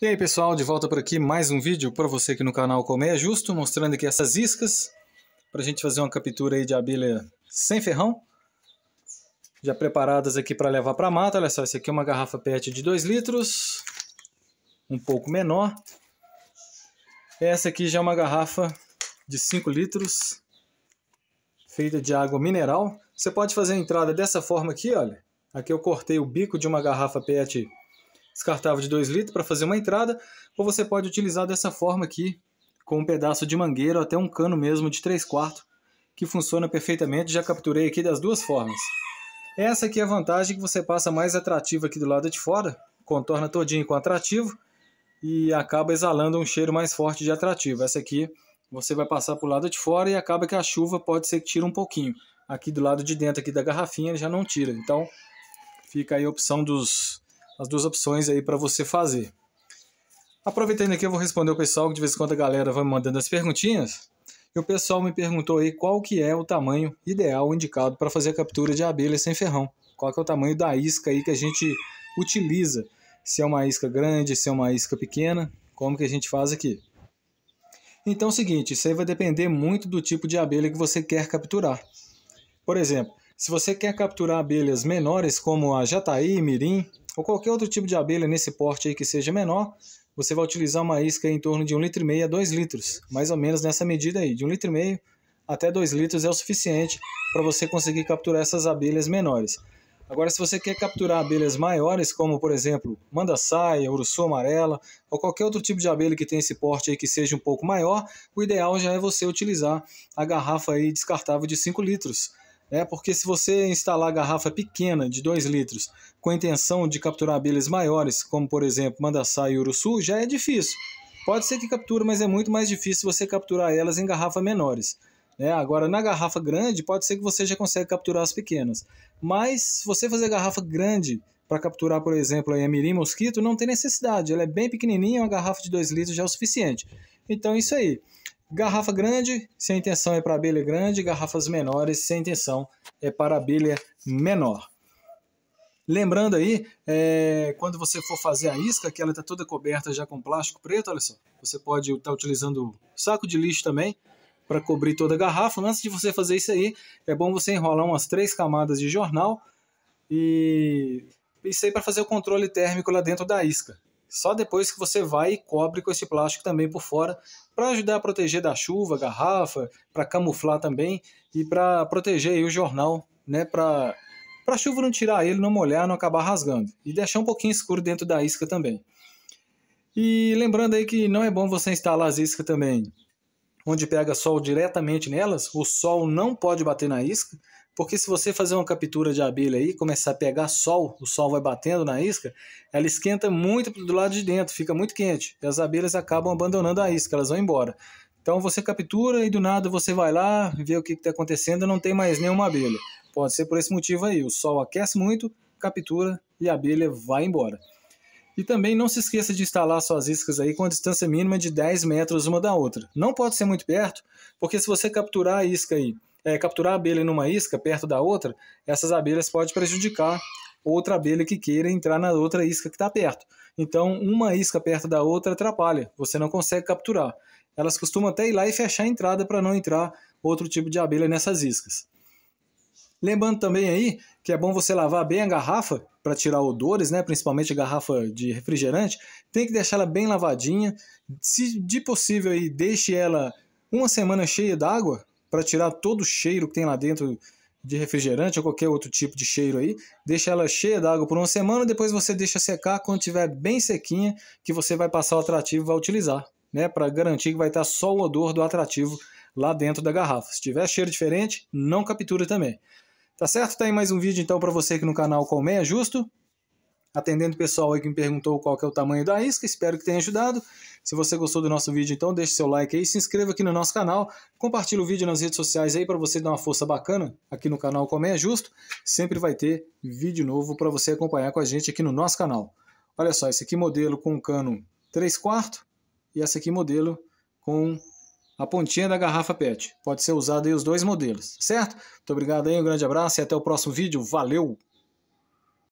E aí pessoal, de volta por aqui, mais um vídeo para você aqui no canal Comer é Justo, mostrando aqui essas iscas para a gente fazer uma captura aí de abelha sem ferrão. Já preparadas aqui para levar para a mata, olha só, essa aqui é uma garrafa PET de 2 litros, um pouco menor. Essa aqui já é uma garrafa de 5 litros, feita de água mineral. Você pode fazer a entrada dessa forma aqui, olha. Aqui eu cortei o bico de uma garrafa PET descartável de 2 litros para fazer uma entrada, ou você pode utilizar dessa forma aqui, com um pedaço de mangueira ou até um cano mesmo de 3 quartos, que funciona perfeitamente, já capturei aqui das duas formas. Essa aqui é a vantagem que você passa mais atrativo aqui do lado de fora, contorna todinho com atrativo e acaba exalando um cheiro mais forte de atrativo. Essa aqui você vai passar para o lado de fora e acaba que a chuva pode ser que tire um pouquinho. Aqui do lado de dentro aqui da garrafinha já não tira, então fica aí a opção dos as duas opções aí para você fazer. Aproveitando aqui, eu vou responder o pessoal, que de vez em quando a galera vai me mandando as perguntinhas. E o pessoal me perguntou aí qual que é o tamanho ideal indicado para fazer a captura de abelhas sem ferrão. Qual que é o tamanho da isca aí que a gente utiliza. Se é uma isca grande, se é uma isca pequena, como que a gente faz aqui. Então é o seguinte, isso aí vai depender muito do tipo de abelha que você quer capturar. Por exemplo, se você quer capturar abelhas menores como a jataí, mirim ou qualquer outro tipo de abelha nesse porte aí que seja menor, você vai utilizar uma isca em torno de 1,5 litro a 2 litros, mais ou menos nessa medida aí, de 1,5 litro até 2 litros é o suficiente para você conseguir capturar essas abelhas menores. Agora, se você quer capturar abelhas maiores, como por exemplo manda-saia, urussu amarela, ou qualquer outro tipo de abelha que tenha esse porte aí que seja um pouco maior, o ideal já é você utilizar a garrafa aí descartável de 5 litros. É porque se você instalar garrafa pequena de 2 litros com a intenção de capturar abelhas maiores, como por exemplo Mandassá e uruçu, já é difícil. Pode ser que capture, mas é muito mais difícil você capturar elas em garrafa menores. É, agora, na garrafa grande, pode ser que você já consiga capturar as pequenas. Mas, se você fazer garrafa grande para capturar, por exemplo, a mirim mosquito, não tem necessidade. Ela é bem pequenininha, uma garrafa de 2 litros já é o suficiente. Então, é isso aí. Garrafa grande, se a intenção é para abelha grande, garrafas menores, se a intenção é para abelha menor. Lembrando aí, é, quando você for fazer a isca, que ela está toda coberta já com plástico preto, olha só. Você pode estar tá utilizando saco de lixo também para cobrir toda a garrafa. Antes de você fazer isso aí, é bom você enrolar umas três camadas de jornal e isso aí para fazer o controle térmico lá dentro da isca. Só depois que você vai e cobre com esse plástico também por fora, para ajudar a proteger da chuva, garrafa, para camuflar também e para proteger o jornal, né, para a chuva não tirar ele, não molhar, não acabar rasgando. E deixar um pouquinho escuro dentro da isca também. E lembrando aí que não é bom você instalar as iscas também onde pega sol diretamente nelas, o sol não pode bater na isca, porque se você fazer uma captura de abelha aí, começar a pegar sol, o sol vai batendo na isca, ela esquenta muito do lado de dentro, fica muito quente, e as abelhas acabam abandonando a isca, elas vão embora. Então você captura e do nada você vai lá, vê o que está acontecendo, não tem mais nenhuma abelha. Pode ser por esse motivo aí, o sol aquece muito, captura e a abelha vai embora. E também não se esqueça de instalar suas iscas aí com a distância mínima de 10 metros uma da outra. Não pode ser muito perto, porque se você capturar a isca aí, é, capturar a abelha numa isca perto da outra, essas abelhas podem prejudicar outra abelha que queira entrar na outra isca que está perto. Então, uma isca perto da outra atrapalha, você não consegue capturar. Elas costumam até ir lá e fechar a entrada para não entrar outro tipo de abelha nessas iscas. Lembrando também aí que é bom você lavar bem a garrafa para tirar odores, né? principalmente a garrafa de refrigerante. Tem que deixar ela bem lavadinha. Se de possível, aí, deixe ela uma semana cheia d'água para tirar todo o cheiro que tem lá dentro de refrigerante ou qualquer outro tipo de cheiro aí. Deixa ela cheia d'água por uma semana, depois você deixa secar quando estiver bem sequinha, que você vai passar o atrativo e vai utilizar, né? Para garantir que vai estar tá só o odor do atrativo lá dentro da garrafa. Se tiver cheiro diferente, não captura também. Tá certo? Tem tá mais um vídeo então para você aqui no canal Colmeia é Justo. Atendendo o pessoal aí que me perguntou qual que é o tamanho da isca, espero que tenha ajudado. Se você gostou do nosso vídeo, então deixe seu like aí, se inscreva aqui no nosso canal, compartilhe o vídeo nas redes sociais aí para você dar uma força bacana aqui no canal Colmeia é Justo. Sempre vai ter vídeo novo para você acompanhar com a gente aqui no nosso canal. Olha só, esse aqui modelo com cano 3 quartos e essa aqui modelo com a pontinha da garrafa PET. Pode ser usada aí os dois modelos, certo? Muito obrigado aí, um grande abraço e até o próximo vídeo. Valeu!